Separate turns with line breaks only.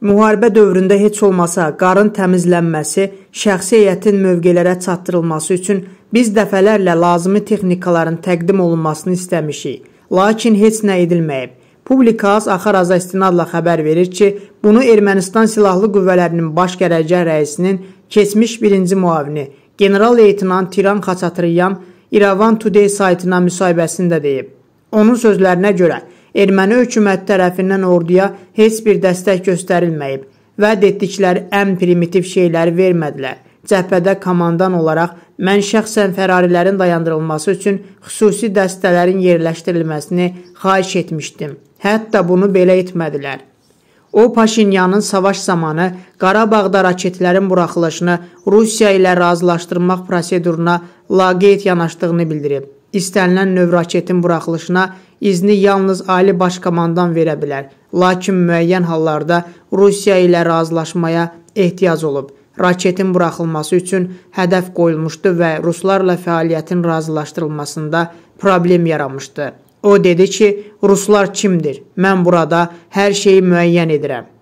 Müharibə dövründə heç olmasa qarın təmizlənməsi, şəxsi heyətin mövqelərə çatdırılması üçün biz dəfələrlə lazımi texnikaların təqdim olunmasını istəmişik. Lakin heç nə edilməyib. Publikas Axaraza istinadla xəbər verir ki, bunu Ermənistan Silahlı Qüvvələrinin Baş Gərəcə rəisinin keçmiş birinci muavini, general-leytinant Tiran Xaçatrıyan İravan Today saytına müsahibəsində deyib. Onun sözlərinə görə, erməni hökumət tərəfindən orduya heç bir dəstək göstərilməyib. Vəd etdikləri ən primitiv şeyləri vermədilər. Cəbhədə komandan olaraq mən şəxsən fərarilərin dayandırılması üçün xüsusi dəstələrin yerləşdirilməsini xahiş etmişdim. Hətta bunu belə etmədilər. O Paşinyanın savaş zamanı Qarabağda raketlərin buraxılışını Rusiya ilə razılaşdırmaq proseduruna laqeyd yanaşdığını bildirib. İstənilən növ raketin buraxılışına izni yalnız Ali Baş Komandan verə bilər. Lakin müəyyən hallarda Rusiya ilə razılaşmaya ehtiyac olub. Raketin buraxılması üçün hədəf qoyulmuşdu və ruslarla fəaliyyətin razılaşdırılmasında problem yaranmışdı. O dedi ki, ruslar kimdir? Mən burada hər şeyi müəyyən edirəm.